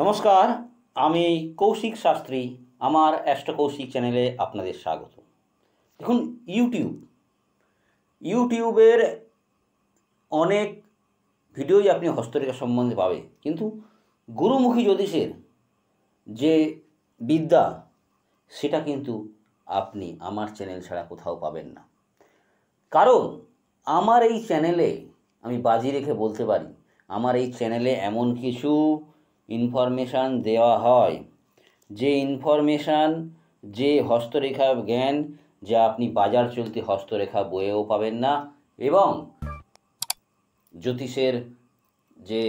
নমস্কার আমি কৌশিক শাস্ত্রী আমার অ্যাস্ট্রো কৌশিক চ্যানেলে আপনাদের স্বাগত দেখুন ইউটিউব ইউটিউবের অনেক ভিডিওই আপনি হস্তরেখা সম্বন্ধে পাবে কিন্তু গুরুমুখী জ্যোতিষের যে বিদ্যা সেটা কিন্তু আপনি আমার চ্যানেল ছাড়া কোথাও পাবেন না কারণ আমার এই চ্যানেলে আমি বাজি রেখে বলতে পারি আমার এই চ্যানেলে এমন কিছু ইনফরমেশান দেওয়া হয় যে ইনফরমেশান যে হস্তরেখা জ্ঞান যা আপনি বাজার চলতি হস্তরেখা বইয়েও পাবেন না এবং জ্যোতিষের যে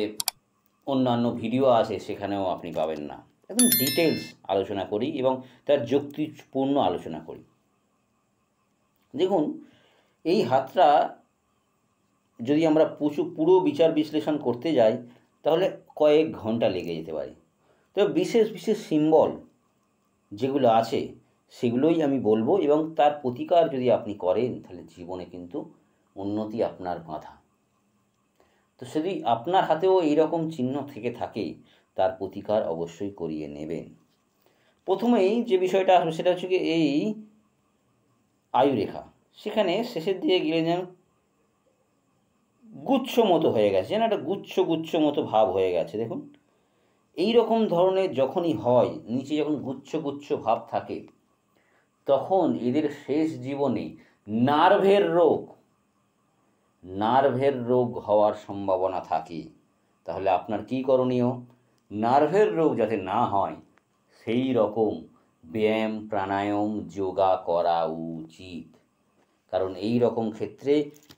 অন্যান্য ভিডিও আছে সেখানেও আপনি পাবেন না একদম ডিটেলস আলোচনা করি এবং তার যুক্তিপূর্ণ আলোচনা করি দেখুন এই হাতটা যদি আমরা পুরো বিচার বিশ্লেষণ করতে যাই তাহলে কয়েক ঘন্টা লেগে যেতে পারে তো বিশেষ বিশেষ সিম্বল যেগুলো আছে সেগুলোই আমি বলবো এবং তার প্রতিকার যদি আপনি করেন তাহলে জীবনে কিন্তু উন্নতি আপনার বাঁধা তো যদি আপনার হাতেও এইরকম চিহ্ন থেকে থাকে তার প্রতিকার অবশ্যই করিয়ে নেবেন প্রথমেই যে বিষয়টা সেটা হচ্ছে এই আয়ুরেখা সেখানে শেষের দিকে গেলে যেন গুচ্ছ মতো হয়ে গেছে যেন একটা গুচ্ছ গুচ্ছ মতো ভাব হয়ে গেছে দেখুন এই রকম ধরনের যখনই হয় নিচে যখন গুচ্ছ গুচ্ছ ভাব থাকে তখন এদের শেষ জীবনে নার্ভের রোগ নার্ভের রোগ হওয়ার সম্ভাবনা থাকে তাহলে আপনার কি করণীয় নার্ভের রোগ যাতে না হয় সেই রকম ব্যায়াম প্রাণায়াম যোগা করা উচিত কারণ এই রকম ক্ষেত্রে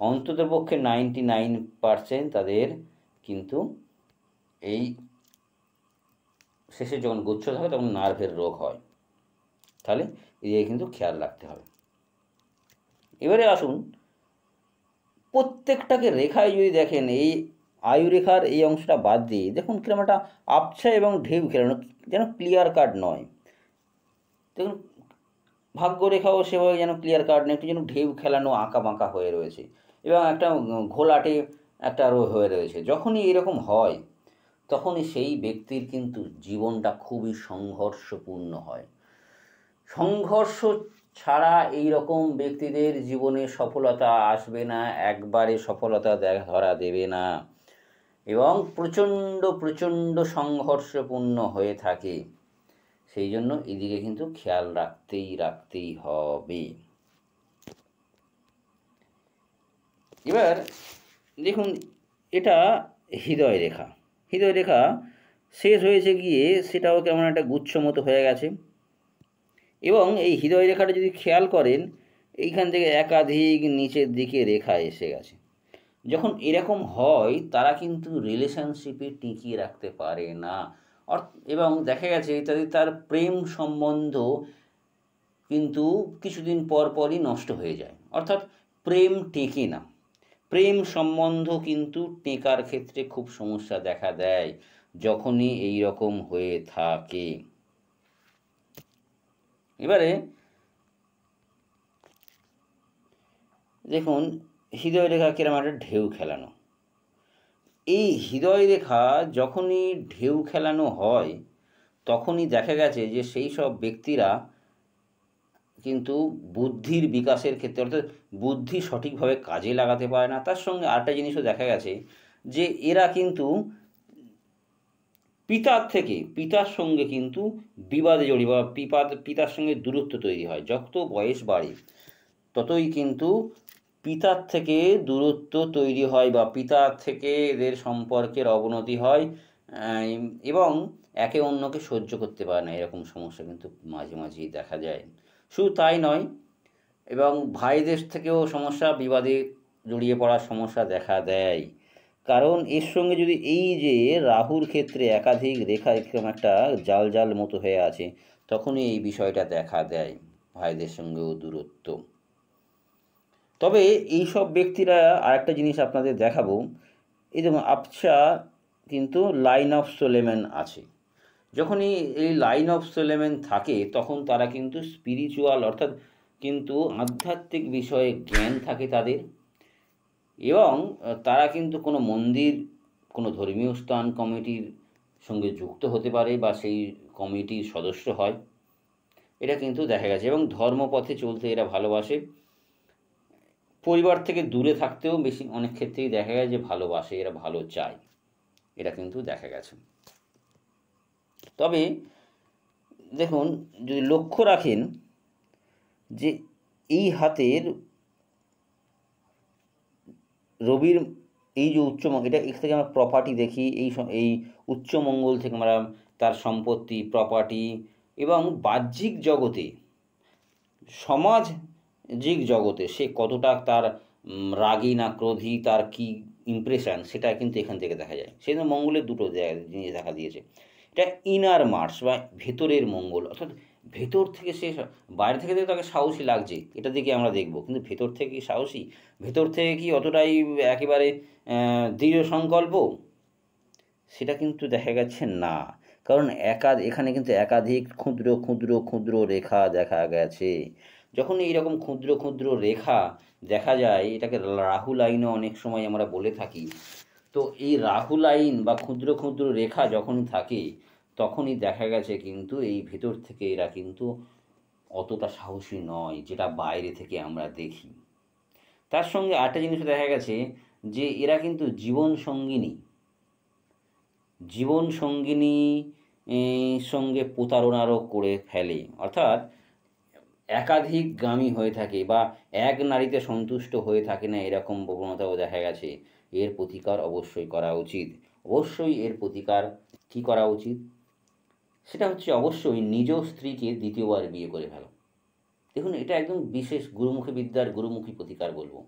অন্ততপক্ষে নাইনটি নাইন পারসেন্ট তাদের কিন্তু এই শেষে যখন গুচ্ছ থাকে তখন নার্ভের রোগ হয় তাহলে এদিকে কিন্তু খেয়াল রাখতে হবে এবারে আসুন প্রত্যেকটাকে রেখায় যদি দেখেন এই আয়ুরেখার এই অংশটা বাদ দিয়ে দেখুন কিরম একটা আবছা এবং ঢেউ খেলানো যেন ক্লিয়ার কাট নয় দেখুন ভাগ্যরেখাও সেভাবে যেন ক্লিয়ার কাট নেই একটু যেন ঢেউ খেলানো আঁকা বাঁকা হয়ে রয়েছে এবং একটা ঘোলাটে একটা হয়ে রয়েছে যখনই এরকম হয় তখনই সেই ব্যক্তির কিন্তু জীবনটা খুবই সংঘর্ষপূর্ণ হয় সংঘর্ষ ছাড়া এই রকম ব্যক্তিদের জীবনে সফলতা আসবে না একবারে সফলতা ধরা দেবে না এবং প্রচণ্ড প্রচণ্ড সংঘর্ষপূর্ণ হয়ে থাকে সেই জন্য এদিকে কিন্তু খেয়াল রাখতেই রাখতেই হবে এবার দেখুন এটা হৃদয় রেখা হৃদয় রেখা শেষ হয়েছে গিয়ে সেটাও কেমন একটা গুচ্ছ মতো হয়ে গেছে এবং এই হৃদয় রেখাটা যদি খেয়াল করেন এইখান থেকে একাধিক নিচের দিকে রেখা এসে গেছে যখন এরকম হয় তারা কিন্তু রিলেশনশিপে টিকিয়ে রাখতে পারে না এবং দেখা গেছে ইত্যাদি তার প্রেম সম্বন্ধ কিন্তু কিছুদিন পর পরই নষ্ট হয়ে যায় অর্থাৎ প্রেম টেকে না প্রেম সম্বন্ধ কিন্তু টেকার ক্ষেত্রে খুব সমস্যা দেখা দেয় যখনই এই রকম হয়ে থাকে এবারে দেখুন হৃদয় রেখা কিরম একটা ঢেউ খেলানো এই হৃদয় রেখা যখনই ঢেউ খেলানো হয় তখনই দেখা গেছে যে সেই সব ব্যক্তিরা কিন্তু বুদ্ধির বিকাশের ক্ষেত্রে অর্থাৎ বুদ্ধি সঠিকভাবে কাজে লাগাতে পারে না তার সঙ্গে আরেকটা জিনিসও দেখা গেছে যে এরা কিন্তু পিতার থেকে পিতার সঙ্গে কিন্তু বিবাদে জড়ি বা পিপাদ পিতার সঙ্গে দূরত্ব তৈরি হয় যত বয়স বাড়ে ততই কিন্তু পিতার থেকে দূরত্ব তৈরি হয় বা পিতার থেকে এদের সম্পর্কের অবনতি হয় এবং একে অন্যকে সহ্য করতে পারে না এরকম সমস্যা কিন্তু মাঝে মাঝেই দেখা যায় শুধু তাই নয় এবং ভাইদের থেকেও সমস্যা বিবাদে জড়িয়ে পড়ার সমস্যা দেখা দেয় কারণ এর সঙ্গে যদি এই যে রাহুর ক্ষেত্রে একাধিক রেখা এরকম একটা জাল জাল মতো হয়ে আছে তখনই এই বিষয়টা দেখা দেয় ভাইদের সঙ্গেও দূরত্ব তবে এই সব ব্যক্তিরা আরেকটা জিনিস আপনাদের দেখাবো এই দেখুন আবছা কিন্তু লাইন অফ সোলেমেন আছে যখনই এই লাইন অফ সোলেমেন থাকে তখন তারা কিন্তু স্পিরিচুয়াল অর্থাৎ কিন্তু আধ্যাত্মিক বিষয়ে জ্ঞান থাকে তাদের এবং তারা কিন্তু কোনো মন্দির কোনো ধর্মীয় স্থান কমিটির সঙ্গে যুক্ত হতে পারে বা সেই কমিটির সদস্য হয় এটা কিন্তু দেখা গেছে এবং ধর্মপথে চলতে এরা ভালোবাসে পরিবার থেকে দূরে থাকতেও বেশি অনেক ক্ষেত্রেই দেখা গেছে যে ভালোবাসে এরা ভালো চায় এটা কিন্তু দেখা গেছে তবে দেখুন যদি লক্ষ্য রাখেন যে এই হাতের রবির এই যে উচ্চমঙ্গল এটা এখান থেকে আমরা প্রপার্টি দেখি এই এই উচ্চমঙ্গল থেকে আমরা তার সম্পত্তি প্রপার্টি এবং বাহ্যিক জগতে সমাজ জিগ জগতে সে কতটা তার রাগী না ক্রোধী তার কি ইমপ্রেশন সেটা কিন্তু এখান থেকে দেখা যায় সেই জন্য মঙ্গলের দুটো জিনিস দেখা দিয়েছে এটা ইনার মার্স বা ভেতরের মঙ্গল অর্থাৎ ভেতর থেকে সে বাইরে থেকে তাকে সাহসী লাগছে এটা দেখে আমরা দেখব কিন্তু ভেতর থেকে কি সাহসী ভেতর থেকে কি অতটাই একেবারে দৃঢ় সংকল্প সেটা কিন্তু দেখা গেছে না কারণ একা এখানে কিন্তু একাধিক ক্ষুদ্র ক্ষুদ্র ক্ষুদ্র রেখা দেখা গেছে যখন এই রকম ক্ষুদ্র ক্ষুদ্র রেখা দেখা যায় এটাকে রাহু লাইনও অনেক সময় আমরা বলে থাকি তো এই রাহু লাইন বা ক্ষুদ্র ক্ষুদ্র রেখা যখনই থাকে তখনই দেখা গেছে কিন্তু এই ভেতর থেকে এরা কিন্তু অতটা সাহসী নয় যেটা বাইরে থেকে আমরা দেখি তার সঙ্গে আরেকটা জিনিস দেখা গেছে যে এরা কিন্তু জীবন সঙ্গিনী জীবন সঙ্গিনী সঙ্গে প্রতারণারও করে ফেলে অর্থাৎ একাধিক গামী হয়ে থাকে বা এক নারীতে সন্তুষ্ট হয়ে থাকে না এরকম প্রবণতাও দেখা গেছে এর প্রতিকার অবশ্যই করা উচিত অবশ্যই এর প্রতিকার কি করা উচিত সেটা হচ্ছে অবশ্যই নিজ স্ত্রীকে দ্বিতীয়বার বিয়ে করে ফেলো দেখুন এটা একদম বিশেষ গুরুমুখী বিদ্যার গুরুমুখী প্রতিকার বলবো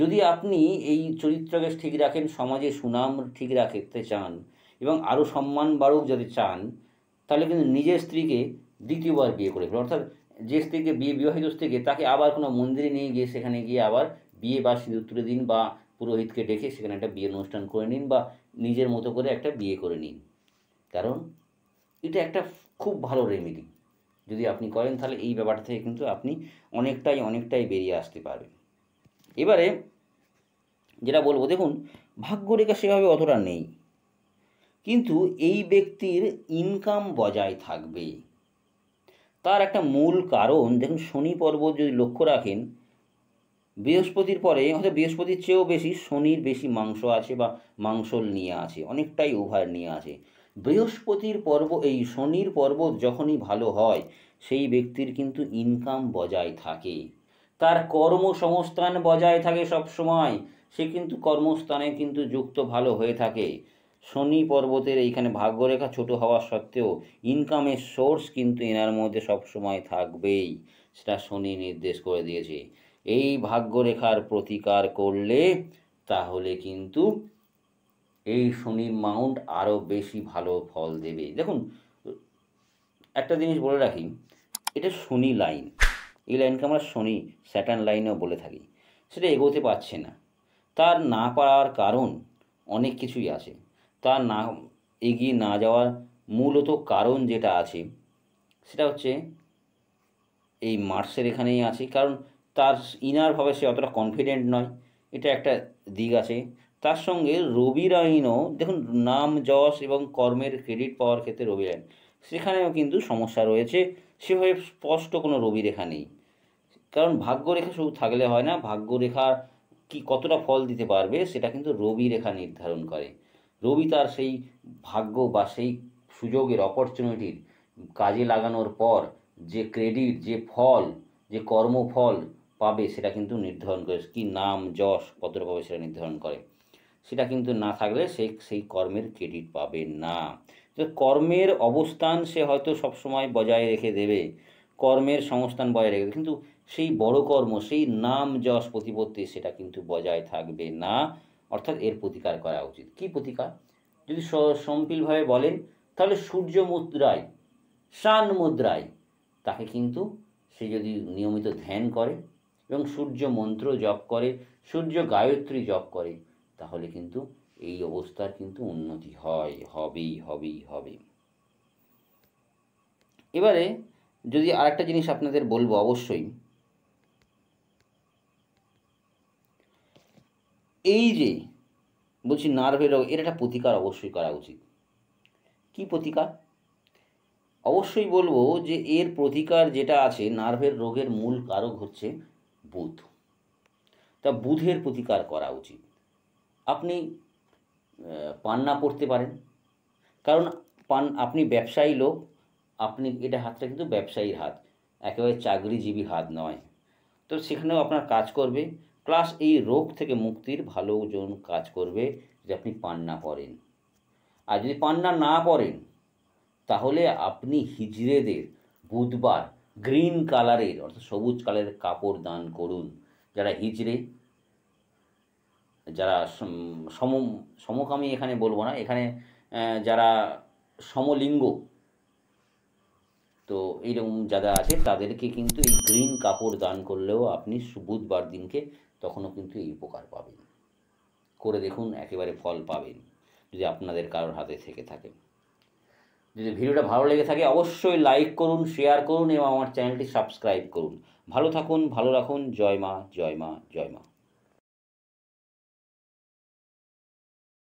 যদি আপনি এই চরিত্রকে ঠিক রাখেন সমাজে সুনাম ঠিক রাখতে চান এবং আরও সম্মান বাড়ুক যদি চান তাহলে কিন্তু নিজের স্ত্রীকে দ্বিতীয়বার বিয়ে করে ফেলো অর্থাৎ যে স্ত্রীকে বিয়ে বিবাহিত স্ত্রীকে তাকে আবার কোনো মন্দিরে নিয়ে গিয়ে সেখানে গিয়ে আবার বিয়ে বা সিঁদুর তুলে দিন বা পুরোহিতকে ডেকে সেখানে একটা বিয়ের অনুষ্ঠান করে নিন বা নিজের মতো করে একটা বিয়ে করে নিন কারণ এটা একটা খুব ভালো রেমেডি যদি আপনি করেন তাহলে এই ব্যাপারটা থেকে কিন্তু আপনি অনেকটাই অনেকটাই বেরিয়ে আসতে পারবেন এবারে যেটা বলবো দেখুন ভাগ্যরেখা সেভাবে অতটা নেই কিন্তু এই ব্যক্তির ইনকাম বজায় থাকবে তার একটা মূল কারণ দেখুন শনি পর্বত যদি লক্ষ্য রাখেন বৃহস্পতির পরে হয়তো বৃহস্পতির চেয়েও বেশি শনির বেশি মাংস আছে বা মাংসল নিয়ে আছে অনেকটাই উভয় নিয়ে আছে বৃহস্পতির পর্ব এই শনির পর্বত যখনই ভালো হয় সেই ব্যক্তির কিন্তু ইনকাম বজায় থাকে তার কর্মসংস্থান বজায় থাকে সব সময় সে কিন্তু কর্মস্থানে কিন্তু যুক্ত ভালো হয়ে থাকে শনি পর্বতের এইখানে ভাগ্যরেখা ছোট হওয়া সত্ত্বেও ইনকামের সোর্স কিন্তু এনার মধ্যে সবসময় থাকবেই সেটা শনি নির্দেশ করে দিয়েছে এই ভাগ্যরেখার প্রতিকার করলে তাহলে কিন্তু এই শনি মাউন্ট আরও বেশি ভালো ফল দেবে দেখুন একটা জিনিস বলে রাখি এটা শনি লাইন এই লাইনকে আমরা শনি স্যাটার্ন লাইনেও বলে থাকি সেটা এগোতে পারছে না তার না পারার কারণ অনেক কিছুই আছে তা না এগিয়ে না যাওয়ার মূলত কারণ যেটা আছে সেটা হচ্ছে এই মার্সের এখানেই আছে কারণ তার ইনারভাবে সে অতটা কনফিডেন্ট নয় এটা একটা দিক আছে তার সঙ্গে রবি দেখুন নাম যশ এবং কর্মের ক্রেডিট পাওয়ার ক্ষেত্রে রবি সেখানেও কিন্তু সমস্যা রয়েছে সেভাবে স্পষ্ট কোনো রবি রেখা নেই কারণ ভাগ্যরেখা শুধু থাকলে হয় না ভাগ্যরেখা কি কতটা ফল দিতে পারবে সেটা কিন্তু রবি রেখা নির্ধারণ করে রবি তার সেই ভাগ্য বা সেই সুযোগের অপরচুনিটির কাজে লাগানোর পর যে ক্রেডিট যে ফল যে কর্মফল পাবে সেটা কিন্তু নির্ধারণ করে কি নাম যশ কতটা সেটা নির্ধারণ করে সেটা কিন্তু না থাকলে সে সেই কর্মের ক্রেডিট পাবে না কর্মের অবস্থান সে হয়তো সবসময় বজায় রেখে দেবে কর্মের সংস্থান বজায় রেখে কিন্তু সেই বড় কর্ম সেই নাম যশ প্রতিপত্তি সেটা কিন্তু বজায় থাকবে না অর্থাৎ এর প্রতিকার করা উচিত কি প্রতিকার যদি সম্পিলভাবে বলেন তাহলে সূর্য মুদ্রায় সান মুদ্রায় তাকে কিন্তু সে যদি নিয়মিত ধ্যান করে এবং সূর্য মন্ত্র জপ করে সূর্য গায়ত্রী জপ করে তাহলে কিন্তু এই অবস্থার কিন্তু উন্নতি হয় হবেই হবেই হবে এবারে যদি আরেকটা জিনিস আপনাদের বলবো অবশ্যই এই যে বলছি নার্ভের রোগ এর একটা প্রতিকার অবশ্যই করা উচিত কি প্রতিকার অবশ্যই বলবো যে এর প্রতিকার যেটা আছে নার্ভের রোগের মূল কারক হচ্ছে বুধ তা বুধের প্রতিকার করা উচিত আপনি পান্না করতে পারেন কারণ পান আপনি ব্যবসায়ী লোক আপনি এটা হাতটা কিন্তু ব্যবসায়ীর হাত একেবারে চাকরিজীবী হাত নয় তো সেখানেও আপনার কাজ করবে প্লাস এই রোগ থেকে মুক্তির ভালো ওজন কাজ করবে যে আপনি পান্না করেন আর যদি পান্না না করেন তাহলে আপনি হিজড়েদের বুধবার গ্রিন কালারের অর্থাৎ সবুজ কালারের কাপড় দান করুন যারা হিজড়ে যারা সম সমকামী এখানে বলবো না এখানে যারা সমলিঙ্গ তো এইরকম যারা আছে তাদেরকে কিন্তু এই গ্রিন কাপড় দান করলেও আপনি বুধবার দিনকে তখনও কিন্তু এই উপকার পাবেন করে দেখুন একেবারে ফল পাবেন যদি আপনাদের কারোর হাতে থেকে থাকে যদি ভিডিওটা ভালো লেগে থাকে অবশ্যই লাইক করুন শেয়ার করুন এবং আমার চ্যানেলটি সাবস্ক্রাইব করুন ভালো থাকুন ভালো রাখুন জয় মা জয় মা জয় মা